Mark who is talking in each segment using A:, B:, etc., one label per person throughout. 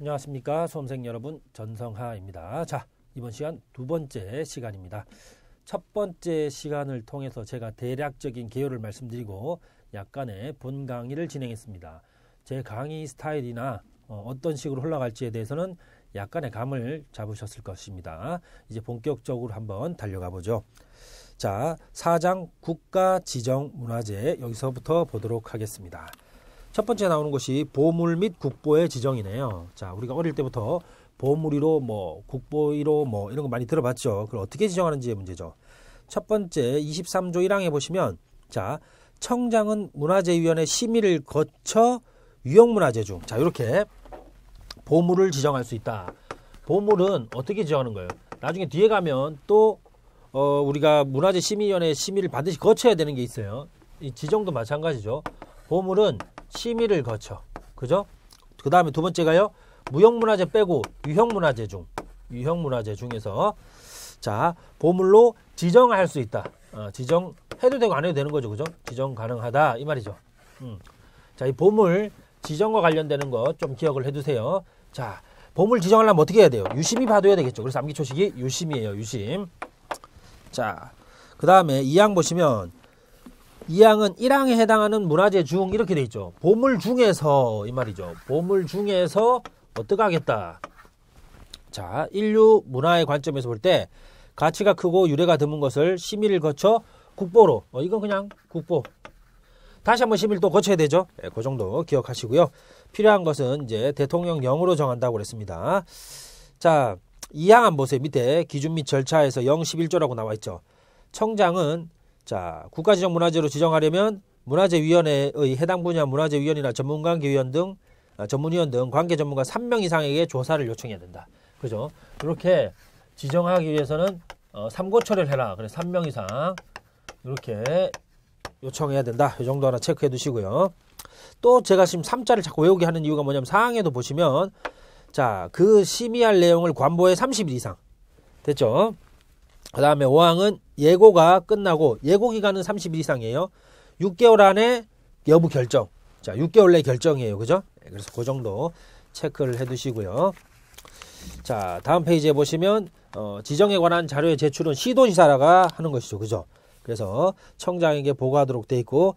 A: 안녕하십니까 수험생 여러분 전성하입니다. 자 이번 시간 두 번째 시간입니다. 첫 번째 시간을 통해서 제가 대략적인 개요를 말씀드리고 약간의 본 강의를 진행했습니다. 제 강의 스타일이나 어, 어떤 식으로 흘러갈지에 대해서는 약간의 감을 잡으셨을 것입니다. 이제 본격적으로 한번 달려가 보죠. 자, 사장 국가 지정 문화재 여기서부터 보도록 하겠습니다. 첫 번째 나오는 것이 보물 및 국보의 지정이네요. 자, 우리가 어릴 때부터 보물이로 뭐 국보이로 뭐 이런 거 많이 들어봤죠. 그걸 어떻게 지정하는지의 문제죠. 첫 번째 23조 1항에 보시면 자, 청장은 문화재위원회 심의를 거쳐 유형문화재 중. 자, 이렇게 보물을 지정할 수 있다. 보물은 어떻게 지정하는 거예요? 나중에 뒤에 가면 또 어, 우리가 문화재 심의위원회 심의를 반드시 거쳐야 되는 게 있어요. 이 지정도 마찬가지죠. 보물은 심의를 거쳐. 그죠? 그 다음에 두 번째가요. 무형문화재 빼고 유형문화재 중, 유형문화재 중에서 자 보물로 지정할 수 있다. 어, 지정해도 되고 안 해도 되는 거죠, 그죠? 지정 가능하다 이 말이죠. 음. 자이 보물 지정과 관련되는 것 좀 기억을 해두세요. 자 보물 지정하려면 어떻게 해야 돼요? 유심히 봐둬야 되겠죠. 그래서 암기초식이 유심이에요, 유심. 자 그 다음에 이 양 보시면 이항은 1항에 해당하는 문화재 중 이렇게 돼 있죠. 보물 중에서 이 말이죠. 보물 중에서 어떻게 하겠다. 자, 인류 문화의 관점에서 볼 때 가치가 크고 유래가 드문 것을 심의를 거쳐 국보로 어, 이건 그냥 국보 다시 한번 심의를 또 거쳐야 되죠. 네, 그 정도 기억하시고요. 필요한 것은 이제 대통령령으로 정한다고 그랬습니다. 자, 이항 한 보세요. 밑에 기준 및 절차에서 0 11조라고 나와 있죠. 청장은 자, 국가지정 문화재로 지정하려면 문화재위원회의 해당 분야 문화재위원이나 전문관계위원 등 아, 전문위원 등 관계 전문가 3명 이상에게 조사를 요청해야 된다. 그죠? 이렇게 지정하기 위해서는 어, 삼고 처리를 해라. 그래 3명 이상 이렇게 요청해야 된다. 이 정도 하나 체크해 두시고요. 또 제가 지금 3자를 자꾸 외우게 하는 이유가 뭐냐면 상항에도 보시면 자, 그 심의할 내용을 관보에 30일 이상 됐죠? 그 다음에 5항은 예고가 끝나고 예고 기간은 30일 이상이에요. 6개월 안에 여부 결정. 자, 6개월 내 결정이에요. 그죠? 네, 그래서 그 정도 체크를 해 두시고요. 자, 다음 페이지에 보시면 어, 지정에 관한 자료의 제출은 시도지사라가 하는 것이죠. 그죠? 그래서 청장에게 보고하도록 돼 있고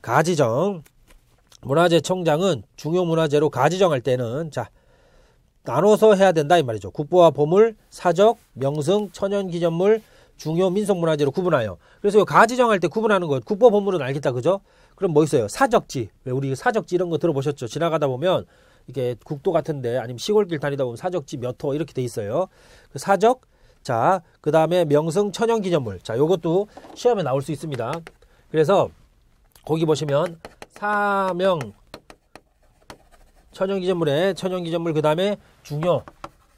A: 가지정 문화재 청장은 중요문화재로 가지정할 때는 자 나눠서 해야 된다 이 말이죠. 국보와 보물, 사적, 명승, 천연기념물, 중요 민속문화재로 구분하여. 그래서 요 가지정할 때 구분하는 것. 국보 보물은 알겠다 그죠? 그럼 뭐 있어요? 사적지. 왜 우리 사적지 이런 거 들어보셨죠? 지나가다 보면 이게 국도 같은데 아니면 시골길 다니다 보면 사적지 몇 호 이렇게 돼 있어요. 그 사적 자, 그다음에 명승 천연기념물. 자, 요것도 시험에 나올 수 있습니다. 그래서 거기 보시면 사명 천연기념물에 천연기념물 그 다음에 중요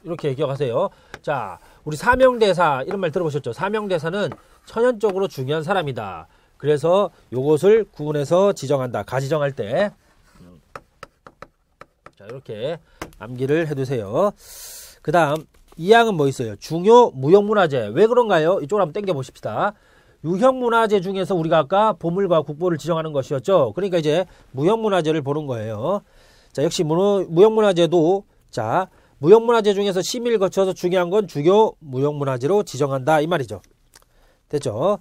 A: 이렇게 기억하세요. 자 우리 사명대사 이런 말 들어보셨죠? 사명대사는 천연적으로 중요한 사람이다. 그래서 요것을 구분해서 지정한다. 가지정할 때. 자 이렇게 암기를 해두세요. 그 다음 이 항은 뭐 있어요? 중요 무형문화재. 왜 그런가요? 이쪽으로 한번 땡겨 보십시다. 유형문화재 중에서 우리가 아까 보물과 국보를 지정하는 것이었죠. 그러니까 이제 무형문화재를 보는 거예요. 자, 역시 무형문화재도 자, 무형문화재 중에서 심의를 거쳐서 중요한 건주교 무형문화재로 지정한다 이 말이죠. 됐죠?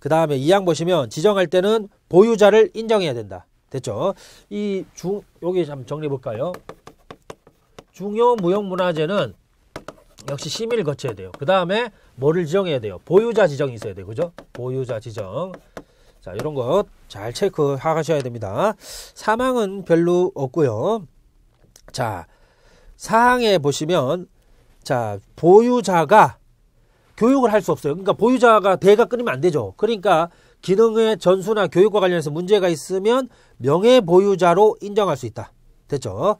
A: 그 다음에 이 양 보시면 지정할 때는 보유자를 인정해야 된다. 됐죠? 이 중, 여기 한번 정리해 볼까요? 중요 무형문화재는 역시 심의를 거쳐야 돼요. 그 다음에 뭐를 지정해야 돼요? 보유자 지정이 있어야 돼요. 그죠? 보유자 지정. 자, 이런 것 잘 체크하셔야 됩니다. 사망은 별로 없고요. 자, 사항에 보시면 자, 보유자가 교육을 할 수 없어요. 그러니까 보유자가 대가 끊이면 안 되죠. 그러니까 기능의 전수나 교육과 관련해서 문제가 있으면 명예 보유자로 인정할 수 있다. 됐죠?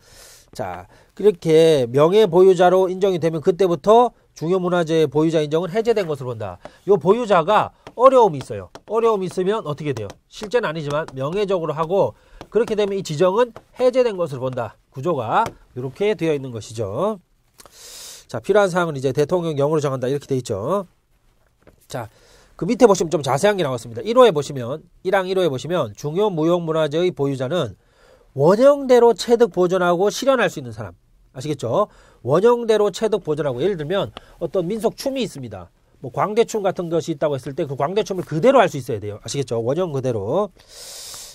A: 자, 그렇게 명예 보유자로 인정이 되면 그때부터 중요문화재 보유자 인정은 해제된 것으로 본다. 이 보유자가 어려움이 있어요. 어려움이 있으면 어떻게 돼요? 실제는 아니지만 명예적으로 하고 그렇게 되면 이 지정은 해제된 것으로 본다. 구조가 이렇게 되어 있는 것이죠. 자, 필요한 사항은 이제 대통령 영으로 정한다. 이렇게 돼 있죠. 자, 그 밑에 보시면 좀 자세한 게 나왔습니다. 1호에 보시면 1항 1호에 보시면 중요 무형 문화재의 보유자는 원형대로 체득 보존하고 실현할 수 있는 사람. 아시겠죠? 원형대로 체득 보존하고 예를 들면 어떤 민속 춤이 있습니다. 뭐 광대춤 같은 것이 있다고 했을 때 그 광대춤을 그대로 할 수 있어야 돼요. 아시겠죠? 원형 그대로.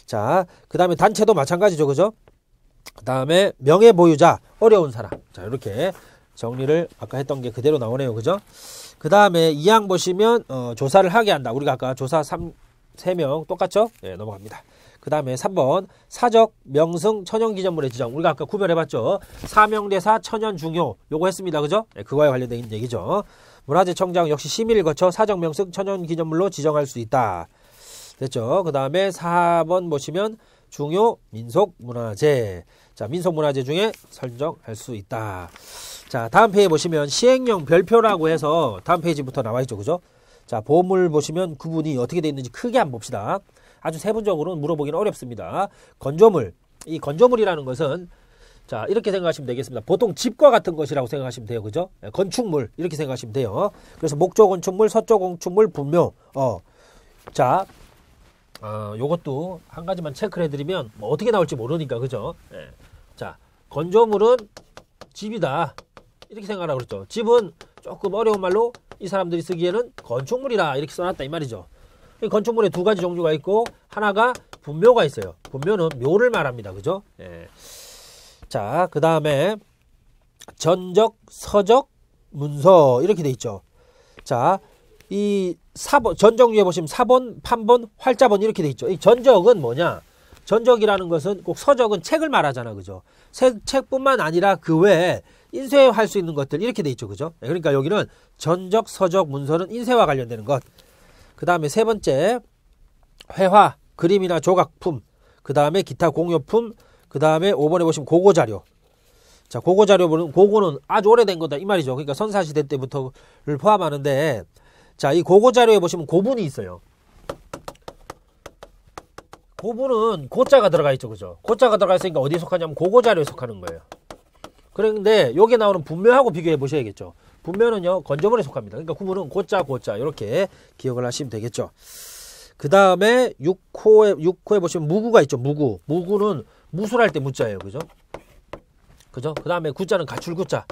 A: 자, 그 다음에 단체도 마찬가지죠. 그죠? 그 다음에 명예 보유자, 어려운 사람. 자, 이렇게 정리를 아까 했던 게 그대로 나오네요. 그죠? 그 다음에 이 양 보시면 어, 조사를 하게 한다. 우리가 아까 조사 삼 세명 똑같죠? 예, 넘어갑니다. 그 다음에 3번 사적, 명승, 천연 기념물의 지정. 우리가 아까 구별해봤죠. 사명대사, 천연 중요. 요거 했습니다. 그죠? 예, 그거에 관련된 얘기죠. 문화재청장 역시 심의를 거쳐 사적, 명승, 천연 기념물로 지정할 수 있다. 됐죠? 그 다음에 4번 보시면 중요 민속문화재. 자, 민속문화재 중에 설정할 수 있다. 자, 다음 페이지 보시면 시행령 별표라고 해서 다음 페이지부터 나와 있죠. 그죠? 자, 보험을 보시면 구분이 어떻게 되어 있는지 크게 한번 봅시다. 아주 세분적으로는 물어보기는 어렵습니다. 건조물. 이 건조물이라는 것은 자, 이렇게 생각하시면 되겠습니다. 보통 집과 같은 것이라고 생각하시면 돼요. 그죠? 예, 건축물. 이렇게 생각하시면 돼요. 그래서 목조 건축물, 서쪽 건축물, 분묘. 어. 자, 이것도한 아, 가지만 체크를 해드리면 뭐 어떻게 나올지 모르니까. 그죠? 예. 자, 건조물은 집이다. 이렇게 생각하라고 그랬죠. 집은 조금 어려운 말로 이 사람들이 쓰기에는 건축물이라 이렇게 써놨다 이 말이죠. 이 건축물에 두 가지 종류가 있고 하나가 분묘가 있어요. 분묘는 묘를 말합니다. 그죠? 예. 자, 그 다음에 전적, 서적, 문서 이렇게 돼 있죠. 자, 이 4번 전적 류에 보시면 4번, 판번, 활자번 이렇게 돼 있죠. 이 전적은 뭐냐? 전적이라는 것은 꼭 서적은 책을 말하잖아. 그죠? 책, 책뿐만 아니라 그 외에 인쇄할 수 있는 것들 이렇게 돼 있죠. 그죠? 예, 그러니까 여기는 전적, 서적, 문서는 인쇄와 관련되는 것. 그 다음에 세 번째 회화, 그림이나 조각품, 그 다음에 기타 공유품, 그 다음에 5번에 보시면 고고자료. 자, 고고자료는 고고는 아주 오래된 거다 이 말이죠. 그러니까 선사시대 때부터를 포함하는데 자, 이 고고자료에 보시면 고분이 있어요. 고분은 고자가 들어가 있죠. 그죠? 고자가 들어가 있으니까 어디에 속하냐면 고고자료에 속하는 거예요. 그런데 여기 나오는 분묘하고 비교해 보셔야겠죠. 분묘는요 건조물에 속합니다. 그러니까 구분은 고자 고자 이렇게 기억을 하시면 되겠죠. 그 다음에 6호에 6호에 보시면 무구가 있죠. 무구 무구는 무술할 때 무자예요. 그죠? 그죠? 그 다음에 구자는 가출 구자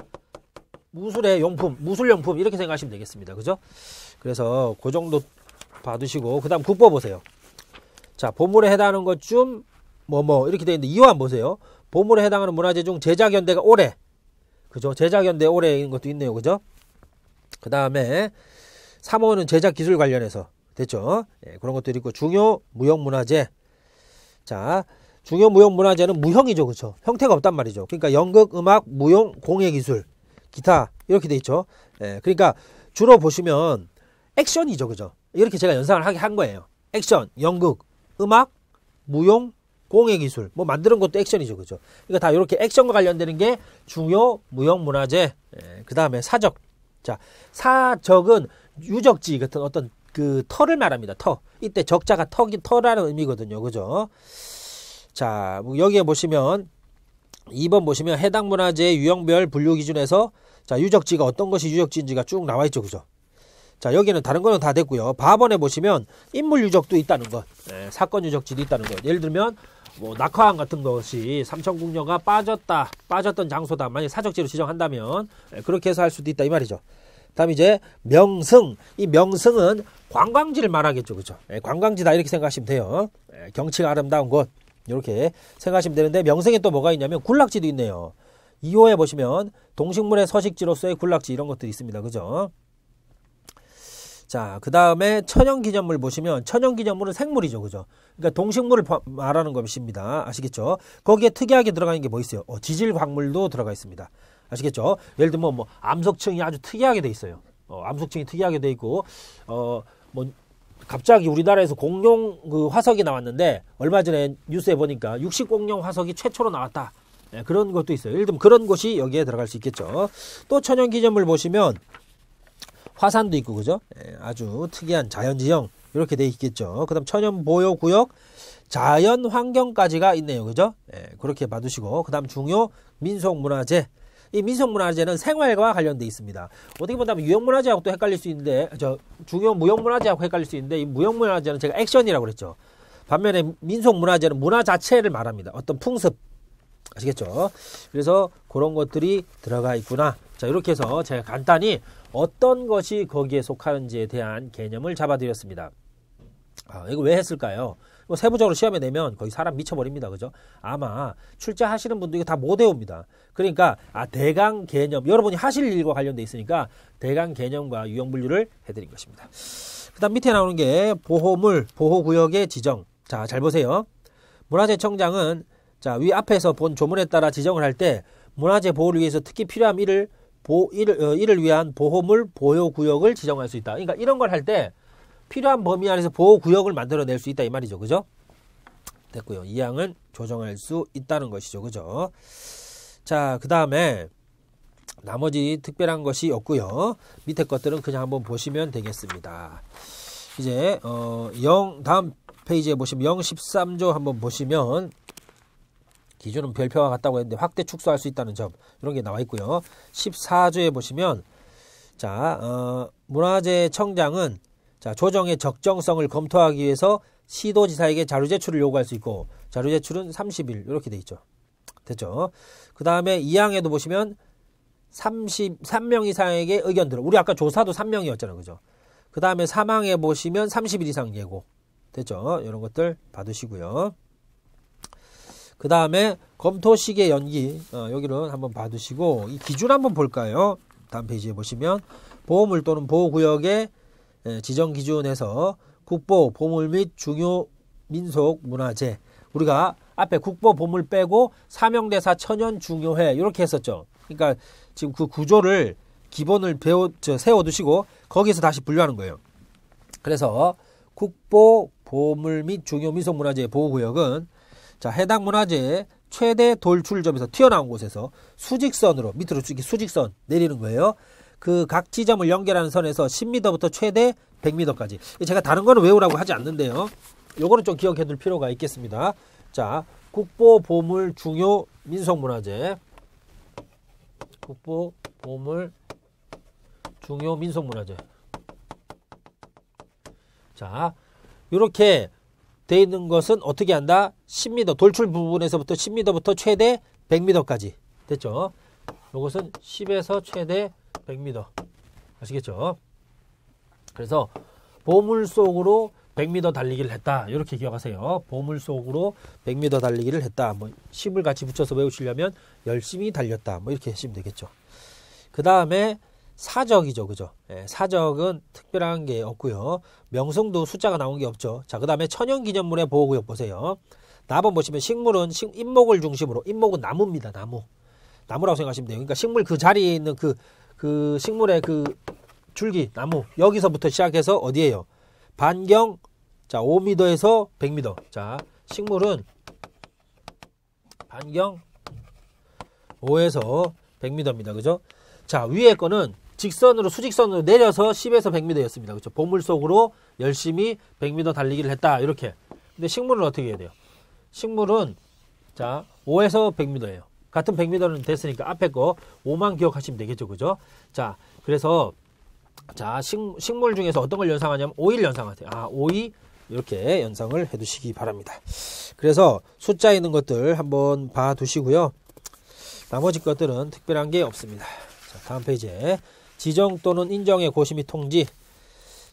A: 무술의 용품 무술용품 이렇게 생각하시면 되겠습니다. 그죠? 그래서 그 정도 봐두시고 그 다음 국보 보세요. 자본물에 해당하는 것 좀 뭐뭐 뭐, 이렇게 되어 있는데 이호 한 보세요. 보물에 해당하는 문화재 중 제작연대가 오래. 그죠? 제작연대 오래 있는 것도 있네요. 그죠? 그 다음에 3호는 제작 기술 관련해서 됐죠? 예, 그런 것들이 있고 중요 무형 문화재 자 중요 무형 문화재는 무형이죠. 그죠? 형태가 없단 말이죠. 그러니까 연극, 음악, 무용, 공예 기술, 기타 이렇게 돼 있죠. 예, 그러니까 주로 보시면 액션이죠. 그죠? 이렇게 제가 연상을 하게 한 거예요. 액션, 연극, 음악, 무용, 공예 기술 뭐 만드는 것도 액션이죠, 그죠? 그러니까 다 이렇게 액션과 관련되는 게 중요 무형 문화재. 예, 그 다음에 사적. 자, 사적은 유적지 같은 어떤 그 터를 말합니다. 터. 이때 적자가 터, 기 터라는 의미거든요, 그죠? 자, 뭐 여기에 보시면 2번 보시면 해당 문화재의 유형별 분류 기준에서 자, 유적지가 어떤 것이 유적지인지가 쭉 나와 있죠. 그죠? 자, 여기는 다른 거는 다 됐고요. 4번에 보시면 인물 유적도 있다는 것, 네, 사건 유적지도 있다는 것. 예를 들면 뭐낙화암 같은 것이 삼천국녀가 빠졌다 빠졌던 장소다 만약 사적지로 지정한다면 예, 그렇게 해서 할 수도 있다 이 말이죠. 다음 이제 명승 이 명승은 관광지를 말하겠죠 그죠? 예, 관광지다 이렇게 생각하시면 돼요. 예, 경치가 아름다운 곳 이렇게 생각하시면 되는데 명승에 또 뭐가 있냐면 군락지도 있네요. 2호에 보시면 동식물의 서식지로서의 군락지 이런 것들이 있습니다 그죠? 자, 그 다음에 천연기념물 보시면 천연기념물은 생물이죠. 그죠? 그러니까 동식물을 말하는 것입니다. 아시겠죠? 거기에 특이하게 들어가는 게 뭐 있어요? 어, 지질 광물도 들어가 있습니다. 아시겠죠? 예를 들면 뭐 암석층이 아주 특이하게 돼 있어요. 어, 암석층이 특이하게 돼 있고 어 뭐 갑자기 우리나라에서 공룡 그 화석이 나왔는데 얼마 전에 뉴스에 보니까 육식 공룡 화석이 최초로 나왔다. 네, 그런 것도 있어요. 예를 들면 그런 곳이 여기에 들어갈 수 있겠죠. 또 천연기념물 보시면 화산도 있고 그죠? 예, 아주 특이한 자연지형 이렇게 돼 있겠죠. 그다음 천연보호구역 자연환경까지가 있네요. 그죠? 예, 그렇게 봐두시고 그다음 중요 민속문화재 이 민속문화재는 생활과 관련돼 있습니다. 어떻게 본다면 유형문화재하고 또 헷갈릴 수 있는데 저 중요 무형문화재하고 헷갈릴 수 있는데 이 무형문화재는 제가 액션이라고 그랬죠. 반면에 민속문화재는 문화 자체를 말합니다. 어떤 풍습 아시겠죠? 그래서 그런 것들이 들어가 있구나. 자 이렇게 해서 제가 간단히 어떤 것이 거기에 속하는지에 대한 개념을 잡아드렸습니다. 아, 이거 왜 했을까요? 뭐 세부적으로 시험에 내면 거의 사람 미쳐버립니다. 그죠? 아마 출제하시는 분들이 다못 외웁니다. 그러니까 아 대강 개념 여러분이 하실 일과 관련돼 있으니까 대강 개념과 유형 분류를 해드린 것입니다. 그다음 밑에 나오는 게 보호물 보호구역의 지정. 자잘 보세요. 문화재청장은 자 위 앞에서 본 조문에 따라 지정을 할 때 문화재 보호를 위해서 특히 필요한 일을 보, 이를, 어, 이를 위한 보호물 보호구역을 지정할 수 있다. 그러니까 이런 걸 할 때 필요한 범위 안에서 보호구역을 만들어낼 수 있다 이 말이죠. 그죠? 됐고요. 이 양은 조정할 수 있다는 것이죠. 그죠? 자, 그 다음에 나머지 특별한 것이 없고요. 밑에 것들은 그냥 한번 보시면 되겠습니다. 이제 어, 0 다음 페이지에 보시면 0 13조 한번 보시면 기준은 별표와 같다고 했는데 확대 축소할 수 있다는 점 이런 게 나와 있고요. 14조에 보시면 자 어, 문화재청장은 자 조정의 적정성을 검토하기 위해서 시도지사에게 자료 제출을 요구할 수 있고 자료 제출은 30일 이렇게 돼 있죠. 됐죠. 그 다음에 이항에도 보시면 33명 이상에게 의견 들어. 우리 아까 조사도 3명이었잖아요. 그죠? 그 다음에 사망해 보시면 30일 이상 예고. 됐죠? 이런 것들 받으시고요. 그 다음에 검토식의 연기 어, 여기를 한번 봐두시고 이 기준 한번 볼까요? 다음 페이지에 보시면 보호물 또는 보호구역의 예, 지정 기준에서 국보, 보물 및 중요 민속 문화재 우리가 앞에 국보, 보물 빼고 사명대사 천연 중요해 이렇게 했었죠. 그러니까 지금 그 구조를 기본을 배워 저, 세워두시고 거기서 다시 분류하는 거예요. 그래서 국보, 보물 및 중요 민속 문화재 보호구역은 자, 해당 문화재의 최대 돌출점에서 튀어나온 곳에서 수직선으로 밑으로 이렇게 수직선 내리는 거예요. 그 각 지점을 연결하는 선에서 10m부터 최대 100m까지. 제가 다른 거는 외우라고 하지 않는데요. 요거는 좀 기억해 둘 필요가 있겠습니다. 자, 국보 보물 중요 민속문화재. 국보 보물 중요 민속문화재. 자, 이렇게 돼 있는 것은 어떻게 한다? 10m 돌출 부분에서부터 10m부터 최대 100m까지 됐죠? 이것은 10에서 최대 100m 아시겠죠? 그래서 보물 속으로 100m 달리기를 했다 이렇게 기억하세요 보물 속으로 100m 달리기를 했다 뭐 10을 같이 붙여서 외우시려면 열심히 달렸다 뭐 이렇게 하시면 되겠죠 그 다음에 사적이죠. 그죠? 예, 사적은 특별한 게 없고요. 명성도 숫자가 나온 게 없죠. 자, 그 다음에 천연기념물의 보호구역 보세요. 나번 보시면 식물은 식, 인목을 중심으로, 인목은 나무입니다. 나무. 나무라고 생각하시면 돼요. 그러니까 식물 그 자리에 있는 그, 그 식물의 그 줄기, 나무. 여기서부터 시작해서 어디에요? 반경, 자, 5m에서 100m. 자, 식물은 반경 5에서 100m입니다. 그죠? 자, 위에 거는 직선으로 수직선으로 내려서 10에서 100m였습니다. 그렇죠? 보물 속으로 열심히 100m 달리기를 했다. 이렇게. 근데 식물은 어떻게 해야 돼요? 식물은 자, 5에서 100m예요. 같은 100m는 됐으니까 앞에 거 5만 기억하시면 되겠죠. 그죠? 자, 그래서 자, 식, 식물 중에서 어떤 걸 연상하냐면 오일 연상하세요. 아, 오이 이렇게 연상을 해 두시기 바랍니다. 그래서 숫자 있는 것들 한번 봐 두시고요. 나머지 것들은 특별한 게 없습니다. 다음 페이지에 지정 또는 인정의 고심이 통지.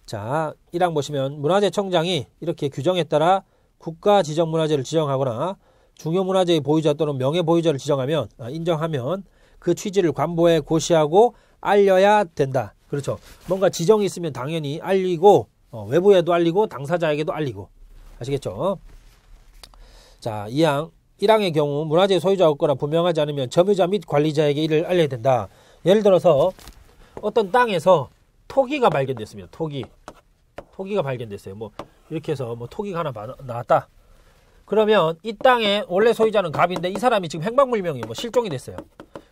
A: 자, 1항 보시면 문화재청장이 이렇게 규정에 따라 국가 지정 문화재를 지정하거나 중요 문화재의 보유자 또는 명예 보유자를 지정하면 아, 인정하면 그 취지를 관보에 고시하고 알려야 된다. 그렇죠. 뭔가 지정이 있으면 당연히 알리고 어, 외부에도 알리고 당사자에게도 알리고 아시겠죠? 자, 2항 1항의 경우 문화재 소유자없거나 분명하지 않으면 점유자 및 관리자에게 이를 알려야 된다. 예를 들어서 어떤 땅에서 토기가 발견됐습니다. 토기. 토기가 발견됐어요. 뭐 이렇게 해서 뭐 토기가 하나 나왔다. 그러면 이 땅에 원래 소유자는 갑인데 이 사람이 지금 행방불명이에요. 뭐 실종이 됐어요.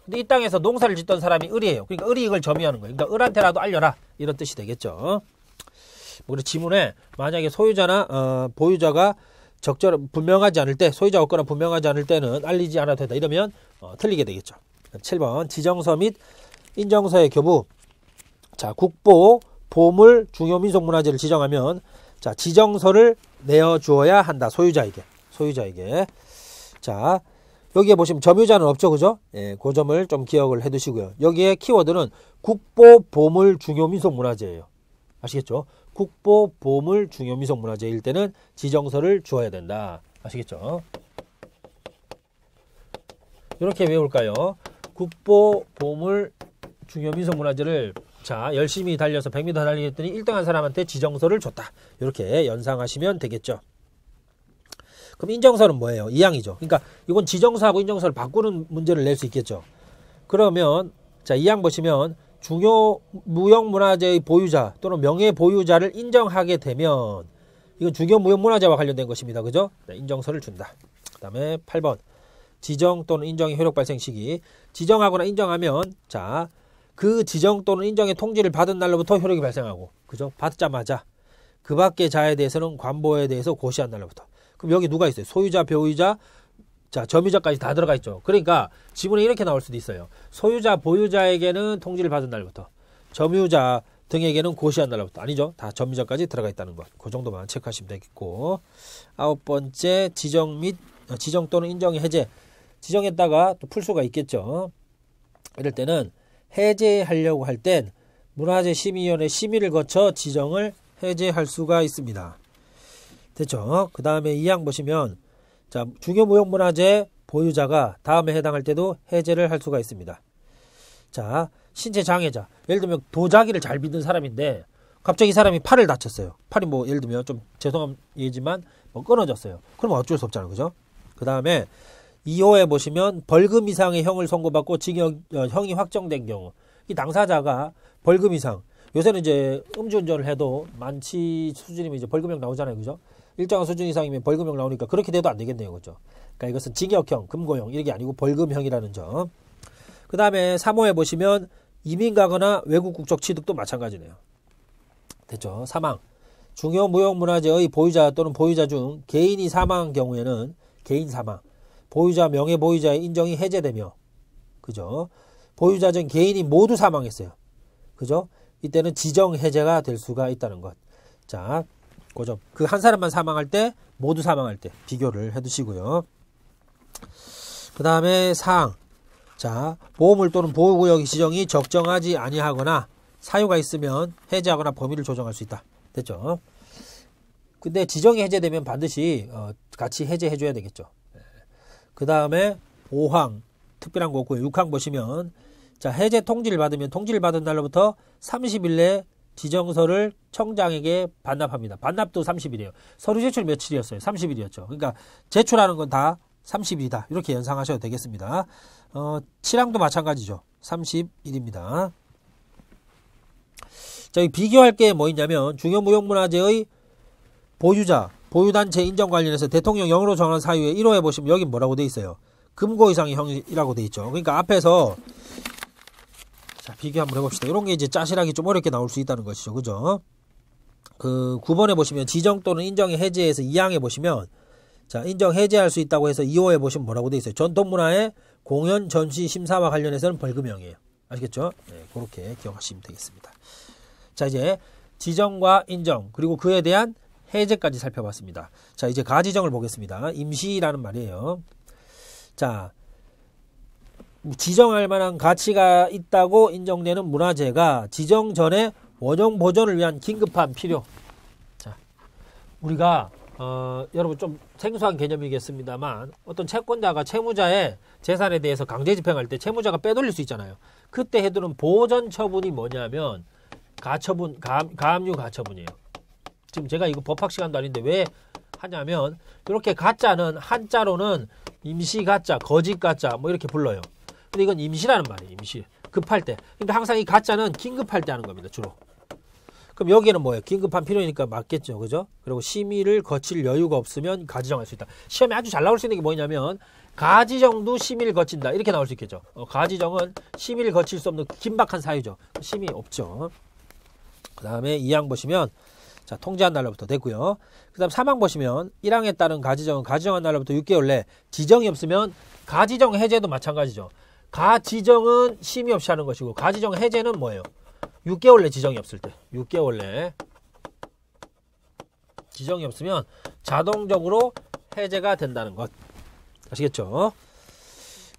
A: 근데 이 땅에서 농사를 짓던 사람이 을이에요. 그러니까 을이 이걸 점유하는 거예요. 그러니까 을한테라도 알려라. 이런 뜻이 되겠죠. 우리 뭐 지문에 만약에 소유자나 어, 보유자가 적절 분명하지 않을 때 소유자 없거나 분명하지 않을 때는 알리지 않아도 된다. 이러면 어, 틀리게 되겠죠. 7번 지정서 및 인정서의 교부 자, 국보 보물 중요민속문화재를 지정하면 자, 지정서를 내어 주어야 한다. 소유자에게. 소유자에게. 자, 여기에 보시면 점유자는 없죠. 그죠? 예, 그 점을 좀 기억을 해 두시고요. 여기에 키워드는 국보 보물 중요민속문화재예요. 아시겠죠? 국보 보물 중요민속문화재일 때는 지정서를 주어야 된다. 아시겠죠? 이렇게 외울까요? 국보 보물 중요민속문화재를 자, 열심히 달려서 100m 달리겠더니 1등한 사람한테 지정서를 줬다. 이렇게 연상하시면 되겠죠. 그럼 인정서는 뭐예요? 이양이죠 그러니까 이건 지정서하고 인정서를 바꾸는 문제를 낼 수 있겠죠. 그러면 자, 이항 보시면 중요 무형문화재의 보유자 또는 명예 보유자를 인정하게 되면 이건 중요 무형문화재와 관련된 것입니다. 그죠? 네, 인정서를 준다. 그다음에 8번 지정 또는 인정의 효력 발생 시기 지정하거나 인정하면 자그 지정 또는 인정의 통지를 받은 날로부터 효력이 발생하고 그죠? 받자마자 그 밖의 자에 대해서는 관보에 대해서 고시한 날로부터 그럼 여기 누가 있어요? 소유자, 배우자, 자 점유자까지 다 들어가 있죠. 그러니까 지문에 이렇게 나올 수도 있어요. 소유자, 보유자에게는 통지를 받은 날부터 점유자 등에게는 고시한 날로부터 아니죠. 다 점유자까지 들어가 있다는 것. 그 정도만 체크하시면 되겠고 아홉 번째 지정 및 어, 지정 또는 인정의 해제 지정했다가 또 풀 수가 있겠죠. 이럴 때는 해제하려고 할 땐 문화재심의위원회 심의를 거쳐 지정을 해제할 수가 있습니다. 됐죠? 그 다음에 이항 보시면 자 중요 무형문화재 보유자가 다음에 해당할 때도 해제를 할 수가 있습니다. 자 신체 장애자 예를 들면 도자기를 잘 믿는 사람인데 갑자기 사람이 팔을 다쳤어요. 팔이 뭐 예를 들면 좀 죄송한 얘기지만 뭐 끊어졌어요. 그러면 어쩔 수 없잖아요. 그죠? 그 다음에 2호에 보시면 벌금 이상의 형을 선고받고 징역 어, 형이 확정된 경우 이 당사자가 벌금 이상 요새는 이제 음주운전을 해도 만취 수준이면 이제 벌금형 나오잖아요, 그죠? 일정한 수준 이상이면 벌금형 나오니까 그렇게 돼도 안 되겠네요, 그죠? 그러니까 이것은 징역형, 금고형 이게 아니고 벌금형이라는 점. 그 다음에 3호에 보시면 이민 가거나 외국 국적 취득도 마찬가지네요. 됐죠? 사망. 중요 무형문화재의 보유자 또는 보유자 중 개인이 사망한 경우에는 개인 사망. 보유자 명예 보유자의 인정이 해제되며 그죠? 보유자 전 개인이 모두 사망했어요. 그죠? 이때는 지정 해제가 될 수가 있다는 것. 자, 고점. 그한 사람만 사망할 때 모두 사망할 때 비교를 해 두시고요. 그다음에 사항. 자, 보험을 또는 보호구역 의 지정이 적정하지 아니하거나 사유가 있으면 해제하거나 범위를 조정할 수 있다. 됐죠? 근데 지정이 해제되면 반드시 어, 같이 해제해 줘야 되겠죠. 그 다음에 5항 특별한 거 없고요. 6항 보시면 자 해제 통지를 받으면 통지를 받은 날로부터 30일 내 지정서를 청장에게 반납합니다. 반납도 30일이에요. 서류 제출 며칠이었어요? 30일이었죠. 그러니까 제출하는 건 다 30일이다. 이렇게 연상하셔도 되겠습니다. 어, 7항도 마찬가지죠. 30일입니다. 자, 비교할 게 뭐 있냐면 중요무역문화재의 보유자, 보유단체 인정 관련해서 대통령 영으로 정한 사유에 1호에 보시면 여기 뭐라고 돼 있어요? 금고 이상의 형이라고 돼 있죠. 그러니까 앞에서 자, 비교 한번 해봅시다. 이런 게 이제 짜실하기 좀 어렵게 나올 수 있다는 것이죠. 그죠? 그 9번에 보시면 지정 또는 인정의 해제에서 2항에 보시면 자, 인정 해제할 수 있다고 해서 2호에 보시면 뭐라고 돼 있어요? 전통문화의 공연 전시 심사와 관련해서는 벌금형이에요. 아시겠죠? 네, 그렇게 기억하시면 되겠습니다. 자, 이제 지정과 인정 그리고 그에 대한 해제까지 살펴봤습니다. 자, 이제 가지정을 보겠습니다. 임시라는 말이에요. 자, 지정할 만한 가치가 있다고 인정되는 문화재가 지정 전에 원형 보존을 위한 긴급한 필요. 자, 우리가 어, 여러분 좀 생소한 개념이겠습니다만 어떤 채권자가 채무자의 재산에 대해서 강제 집행할 때 채무자가 빼돌릴 수 있잖아요. 그때 해두는 보전 처분이 뭐냐면 가처분, 가, 가압류 가처분이에요. 지금 제가 이거 법학 시간도 아닌데 왜 하냐면 이렇게 가짜는 한자로는 임시 가짜, 거짓 가짜 뭐 이렇게 불러요. 근데 이건 임시라는 말이에요. 임시. 급할 때. 근데 항상 이 가짜는 긴급할 때 하는 겁니다. 주로. 그럼 여기는 뭐예요? 긴급한 필요니까 맞겠죠. 그죠? 그리고 심의를 거칠 여유가 없으면 가지정할 수 있다. 시험에 아주 잘 나올 수 있는 게 뭐냐면 가지정도 심의를 거친다. 이렇게 나올 수 있겠죠. 어, 가지정은 심의를 거칠 수 없는 긴박한 사유죠. 심의 없죠. 그 다음에 이 양 보시면 자, 통지한 날로부터 됐고요. 그 다음 사망 보시면 1항에 따른 가지정은 가지정한 날로부터 6개월 내 지정이 없으면 가지정 해제도 마찬가지죠. 가지정은 심의 없이 하는 것이고 가지정 해제는 뭐예요? 6개월 내 지정이 없을 때 6개월 내 지정이 없으면 자동적으로 해제가 된다는 것 아시겠죠?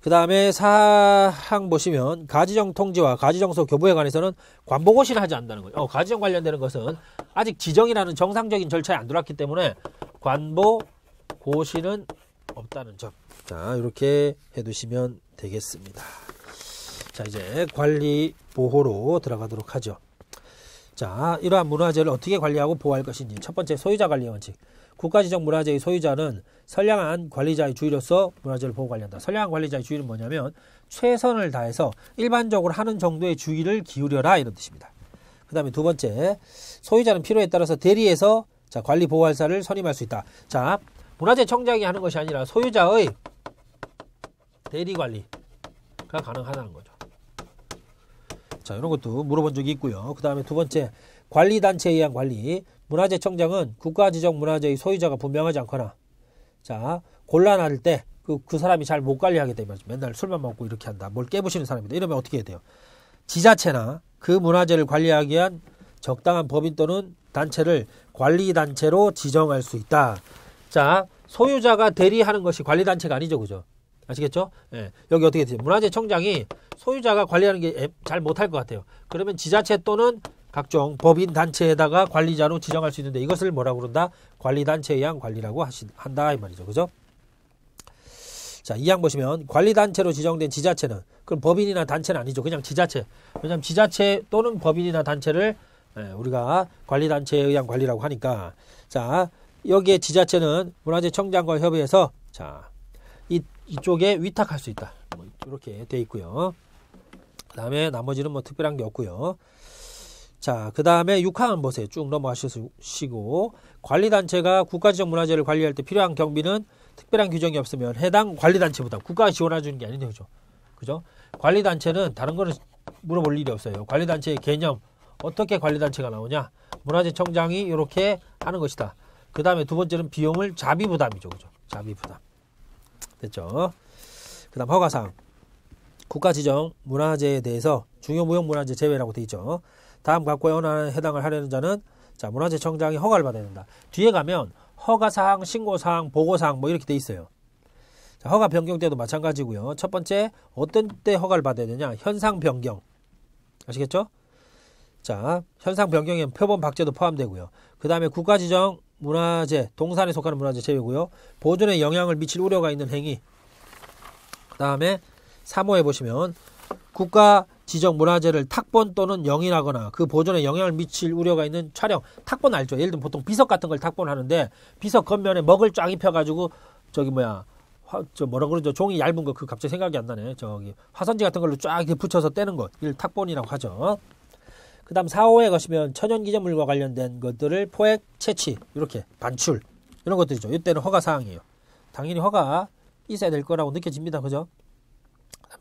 A: 그 다음에 사항 보시면 가지정 통지와 가지정서 교부에 관해서는 관보고시를 하지 않는다는 거죠 어, 가지정 관련되는 것은 아직 지정이라는 정상적인 절차에 안 들어왔기 때문에 관보고시는 없다는 점. 자 이렇게 해두시면 되겠습니다. 자 이제 관리 보호로 들어가도록 하죠. 자 이러한 문화재를 어떻게 관리하고 보호할 것인지 첫 번째 소유자 관리 원칙. 국가지정 문화재의 소유자는 선량한 관리자의 주의로서 문화재를 보호관리한다. 선량한 관리자의 주의는 뭐냐면 최선을 다해서 일반적으로 하는 정도의 주의를 기울여라 이런 뜻입니다. 그 다음에 두 번째 소유자는 필요에 따라서 대리해서 자 관리 보호할사를 선임할 수 있다. 자 문화재 청장이 하는 것이 아니라 소유자의 대리 관리가 가능하다는 거죠. 자 이런 것도 물어본 적이 있고요. 그 다음에 두 번째 관리단체에 의한 관리 문화재청장은 국가지정 문화재의 소유자가 분명하지 않거나 자 곤란할 때그그 그 사람이 잘 못 관리하게 되면 맨날 술만 먹고 이렇게 한다 뭘 깨부시는 사람이다 이러면 어떻게 해야 돼요? 지자체나 그 문화재를 관리하기 위한 적당한 법인 또는 단체를 관리단체로 지정할 수 있다. 자 소유자가 대리하는 것이 관리단체가 아니죠, 그죠? 아시겠죠? 예. 여기 어떻게 되죠? 문화재청장이 소유자가 관리하는 게 잘 못할 것 같아요. 그러면 지자체 또는 각종 법인 단체에다가 관리자로 지정할 수 있는데 이것을 뭐라고 그런다? 관리단체에 의한 관리라고 하신, 한다 이 말이죠. 그죠? 자, 이 양 보시면 관리단체로 지정된 지자체는 그럼 법인이나 단체는 아니죠. 그냥 지자체. 왜냐하면 지자체 또는 법인이나 단체를 예, 우리가 관리단체에 의한 관리라고 하니까 자 여기에 지자체는 문화재청장과 협의해서 자 이, 이쪽에 위탁할 수 있다. 뭐 이렇게 돼 있고요. 그다음에 나머지는 뭐 특별한 게 없고요. 자, 그 다음에 6항 한 보세요. 쭉 넘어가시고 관리단체가 국가지정 문화재를 관리할 때 필요한 경비는 특별한 규정이 없으면 해당 관리단체보다 국가가 지원해주는 게 아니죠. 그죠? 그죠? 관리단체는 다른 거는 물어볼 일이 없어요. 관리단체의 개념, 어떻게 관리단체가 나오냐? 문화재청장이 이렇게 하는 것이다. 그 다음에 두 번째는 비용을 자비부담이죠. 그죠? 자비부담. 됐죠? 그 다음 허가상 국가지정 문화재에 대해서 중요무형문화재 제외라고 돼 있죠. 다음 각고에 해당을 하려는 자는 자 문화재청장이 허가를 받아야 된다. 뒤에 가면 허가사항, 신고사항, 보고사항 뭐 이렇게 돼 있어요. 자, 허가 변경 때도 마찬가지고요. 첫 번째 어떤 때 허가를 받아야 되냐? 현상 변경 아시겠죠? 자 현상 변경에는 표본 박제도 포함되고요. 그 다음에 국가지정 문화재 동산에 속하는 문화재 제외고요. 보존에 영향을 미칠 우려가 있는 행위. 그 다음에 3호에 보시면 국가 지적 문화재를 탁본 또는 영인하거나 그 보존에 영향을 미칠 우려가 있는 촬영 탁본 알죠 예를 들면 보통 비석 같은 걸 탁본하는데 비석 겉면에 먹을 쫙 입혀가지고 저기 뭐야 화, 저 뭐라 그러죠 종이 얇은 거 그 갑자기 생각이 안 나네 저기 화선지 같은 걸로 쫙 이렇게 붙여서 떼는 거 이를 탁본이라고 하죠 그 다음 4호에 가시면 천연기념물과 관련된 것들을 포획 채취 이렇게 반출 이런 것들이죠 이때는 허가사항이에요 당연히 허가 있어야 될 거라고 느껴집니다 그죠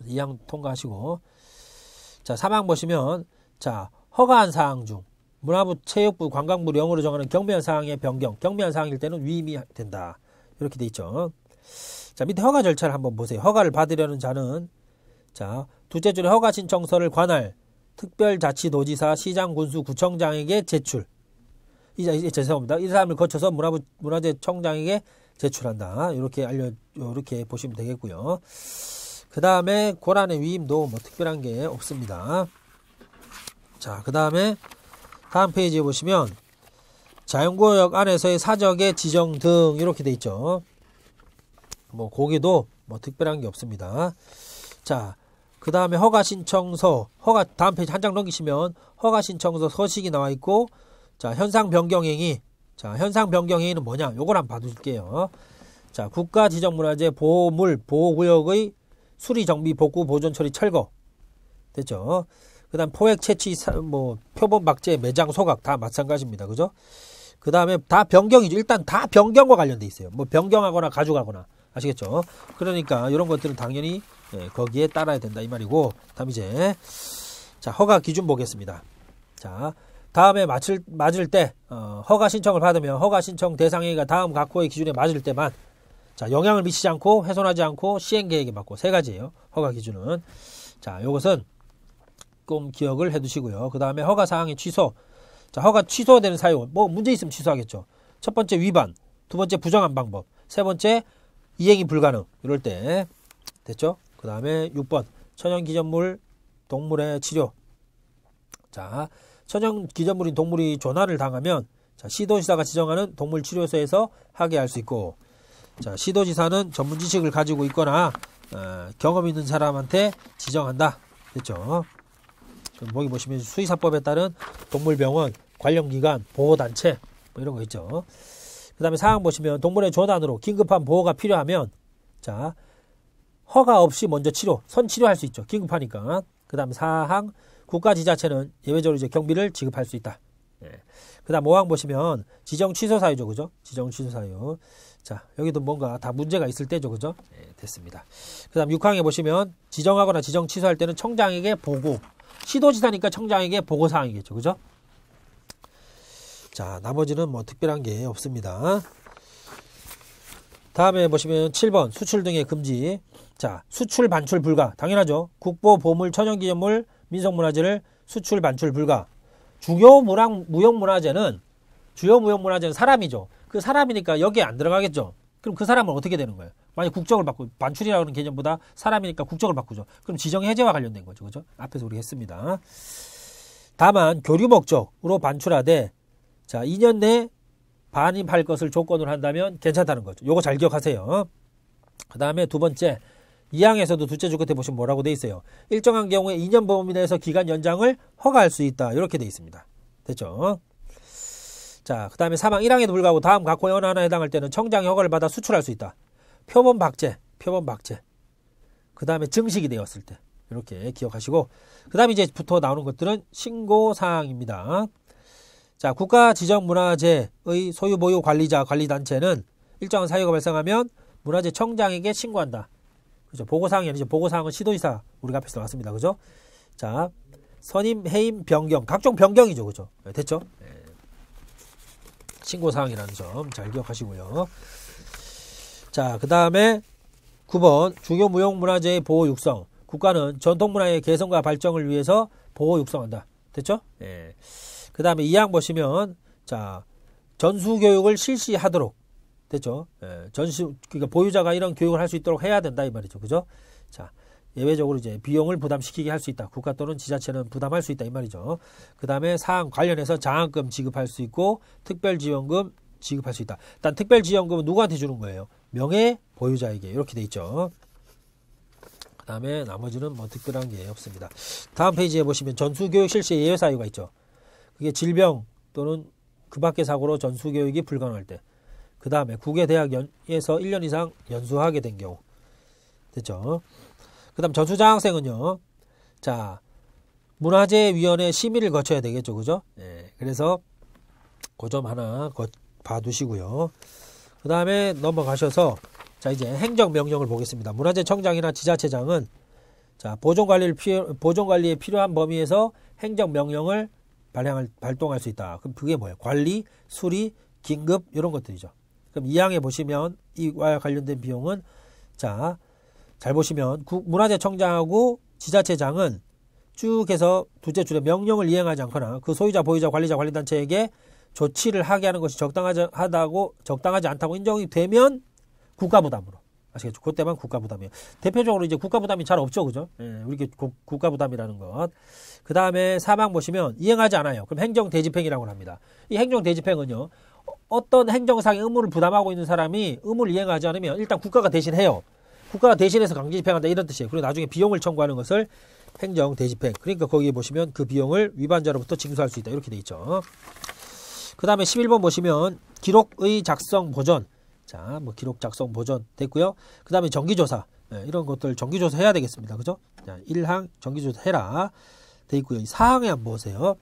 A: 이항 통과하시고 자, 사망 보시면 자, 허가한 사항 중 문화부 체육부 관광부를 영어로 정하는 경비한 사항의 변경, 경비한 사항일 때는 위임이 된다. 이렇게 돼 있죠. 자, 밑에 허가 절차를 한번 보세요. 허가를 받으려는 자는 자, 두째 줄에 허가 신청서를 관할 특별자치도지사 시장 군수 구청장에게 제출. 이제 죄송합니다. 이 사람을 거쳐서 문화부 문화재청장에게 제출한다. 이렇게 알려 이렇게 보시면 되겠고요. 그 다음에 고란의 위임도 뭐 특별한 게 없습니다. 자, 그 다음에 다음 페이지에 보시면 자연구역 안에서의 사적의 지정 등 이렇게 돼 있죠. 뭐 거기도 뭐 특별한 게 없습니다. 자, 그 다음에 허가 신청서, 허가 다음 페이지 한 장 넘기시면 허가 신청서 서식이 나와 있고, 자 현상 변경행위, 자 현상 변경행위는 뭐냐? 요걸 한 번 봐둘게요. 자 국가 지정문화재 보호물 보호구역의 수리 정비 복구 보존 처리 철거 됐죠. 그다음 포획 채취 뭐 표본 박제 매장 소각 다 마찬가지입니다. 그죠? 그다음에 다 변경이죠. 일단 다 변경과 관련돼 있어요. 뭐 변경하거나 가져가거나 아시겠죠? 그러니까 이런 것들은 당연히 예, 거기에 따라야 된다 이 말이고 다음 이제 자 허가 기준 보겠습니다. 자 다음에 맞을 맞을 때 어, 허가 신청을 받으면 허가 신청 대상행위가 다음 각호의 기준에 맞을 때만 자, 영향을 미치지 않고 훼손하지 않고 시행 계획에 맞고 세 가지예요. 허가 기준은. 자, 이것은꼭 기억을 해 두시고요. 그다음에 허가 사항의 취소. 자, 허가 취소되는 사유. 뭐 문제 있으면 취소하겠죠. 첫 번째 위반, 두 번째 부정한 방법, 세 번째 이행이 불가능. 이럴 때 됐죠? 그다음에 6번. 천연 기념물 동물의 치료. 자, 천연 기념물인 동물이 조난을 당하면 자, 시도시사가 지정하는 동물치료소에서 하게 할 수 있고 자, 시도지사는 전문 지식을 가지고 있거나 어, 경험 있는 사람한테 지정한다. 됐죠? 그럼 여기 보시면 수의사법에 따른 동물병원, 관련기관, 보호단체 뭐 이런 거 있죠. 그 다음에 사항 보시면 동물의 조단으로 긴급한 보호가 필요하면 자 허가 없이 먼저 치료, 선치료할 수 있죠. 긴급하니까. 그 다음에 사항 국가 지자체는 예외적으로 이제 경비를 지급할 수 있다. 예. 그 다음 5항 보시면 지정 취소 사유죠. 그죠? 지정 취소 사유. 자, 여기도 뭔가 다 문제가 있을 때죠. 그죠? 예, 됐습니다. 그 다음 6항에 보시면 지정하거나 지정 취소할 때는 청장에게 보고, 시도지사니까 청장에게 보고사항이겠죠. 그죠? 자, 나머지는 뭐 특별한 게 없습니다. 다음에 보시면 7번 수출 등의 금지. 자, 수출 반출 불가. 당연하죠. 국보, 보물, 천연기념물, 민속문화재를 수출 반출 불가. 주요 무랑 무형문화재는 주요 무형문화재는 사람이죠. 그 사람이니까 여기에 안 들어가겠죠. 그럼 그 사람은 어떻게 되는 거예요? 만약 국적을 바꾸 반출이라는 개념보다 사람이니까 국적을 바꾸죠. 그럼 지정 해제와 관련된 거죠. 그죠? 앞에서 우리 했습니다. 다만 교류 목적으로 반출하되 자, 2년 내 반입할 것을 조건으로 한다면 괜찮다는 거죠. 요거 잘 기억하세요. 그 다음에 두 번째, 2항에서도 둘째 줄 끝에 보시면 뭐라고 돼 있어요. 일정한 경우에 2년 범위 내에서 기간 연장을 허가할 수 있다. 이렇게 돼 있습니다. 됐죠? 자, 그 다음에 사망 1항에도 불구하고 다음 각호의 어느 하나에 해당할 때는 청장의 허가를 받아 수출할 수 있다. 표본 박제, 표본 박제. 그 다음에 증식이 되었을 때. 이렇게 기억하시고 그 다음에 이제 부터 나오는 것들은 신고사항입니다. 자 국가지정문화재의 소유보유 관리자 관리단체는 일정한 사유가 발생하면 문화재 청장에게 신고한다. 그죠 보고사항이 아니죠. 보고사항은 시도이사 우리가 앞에서 나왔습니다. 그죠? 자 선임 해임 변경 각종 변경이죠. 그죠? 네, 됐죠? 네. 신고사항이라는 점 잘 기억하시고요. 자, 그 다음에 9번 주요무형문화재의 보호 육성. 국가는 전통문화의 개선과 발전을 위해서 보호 육성한다. 됐죠? 예. 그 다음에 2항 보시면 자 전수교육을 실시하도록 됐죠? 예. 전수 그러니까 보유자가 이런 교육을 할 수 있도록 해야 된다 이 말이죠. 그죠? 자 예외적으로 이제 비용을 부담시키게 할 수 있다. 국가 또는 지자체는 부담할 수 있다 이 말이죠. 그다음에 사항 관련해서 장학금 지급할 수 있고 특별 지원금 지급할 수 있다. 일단 특별 지원금은 누구한테 주는 거예요? 명예 보유자에게 이렇게 돼 있죠. 그다음에 나머지는 뭐 특별한 게 없습니다. 다음 페이지에 보시면 전수교육 실시 예외 사유가 있죠. 그게 질병 또는 그밖의 사고로 전수교육이 불가능할 때, 그 다음에 국외 대학에서 1년 이상 연수하게 된 경우, 됐죠? 그 다음 전수장학생은요 자, 문화재위원회 심의를 거쳐야 되겠죠. 그죠? 예. 그래서 그 점 하나 봐두시고요. 그 다음에 넘어가셔서 자 이제 행정명령을 보겠습니다. 문화재청장이나 지자체장은 자 보존관리를 필요, 보존관리에 필요한 범위에서 행정명령을 발행할, 발동할 수 있다. 그럼 그게 뭐예요? 관리, 수리, 긴급 이런 것들이죠. 그럼 이항에 보시면 이와 관련된 비용은 자잘 보시면 문화재청장하고 지자체장은 쭉 해서 둘째 줄에 명령을 이행하지 않거나 그 소유자, 보유자, 관리자, 관리단체에게 조치를 하게 하는 것이 적당하다고 적당하지 않다고 인정이 되면 국가 부담으로 아시겠죠? 그때만 국가 부담이에요. 대표적으로 이제 국가 부담이 잘 없죠, 그죠? 예, 우리 게 국가 부담이라는 것. 그 다음에 사망 보시면 이행하지 않아요. 그럼 행정 대집행이라고 합니다. 이 행정 대집행은요, 어떤 행정상의 의무를 부담하고 있는 사람이 의무를 이행하지 않으면 일단 국가가 대신 해요. 국가가 대신해서 강제 집행한다 이런 뜻이에요. 그리고 나중에 비용을 청구하는 것을 행정 대집행. 그러니까 거기에 보시면 그 비용을 위반자로부터 징수할 수 있다 이렇게 돼 있죠. 그 다음에 11번 보시면 기록의 작성 보전 자, 뭐 기록 작성 보전 됐고요. 그 다음에 정기조사. 네, 이런 것들 정기조사 해야 되겠습니다. 그죠? 자, 1항 정기조사 해라. 돼 있고요. 이 4항에 한번 보세요.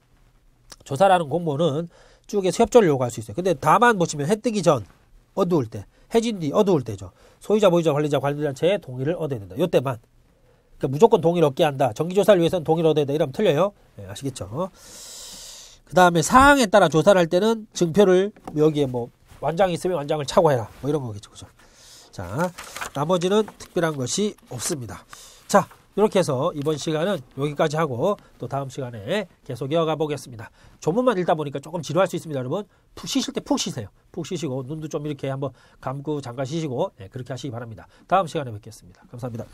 A: 조사라는 공무원은 쭉에서 협조를 요구할 수 있어요. 근데 다만 보시면 해 뜨기 전, 어두울 때, 해진 뒤 어두울 때죠. 소유자, 보유자, 관리자, 관리단체의 동의를 얻어야 된다. 요때만. 그러니까 무조건 동의를 얻게 한다. 정기조사를 위해서는 동의를 얻어야 된다. 이러면 틀려요. 네, 아시겠죠? 그 다음에 사항에 따라 조사를 할 때는 증표를 여기에 뭐 완장이 있으면 완장을 차고 해라. 뭐 이런 거겠죠. 그죠? 자, 나머지는 특별한 것이 없습니다. 자, 이렇게 해서 이번 시간은 여기까지 하고 또 다음 시간에 계속 이어가 보겠습니다. 조문만 읽다 보니까 조금 지루할 수 있습니다. 여러분 푹 쉬실 때 푹 쉬세요. 푹 쉬시고 눈도 좀 이렇게 한번 감고 잠깐 쉬시고 네, 그렇게 하시기 바랍니다. 다음 시간에 뵙겠습니다. 감사합니다.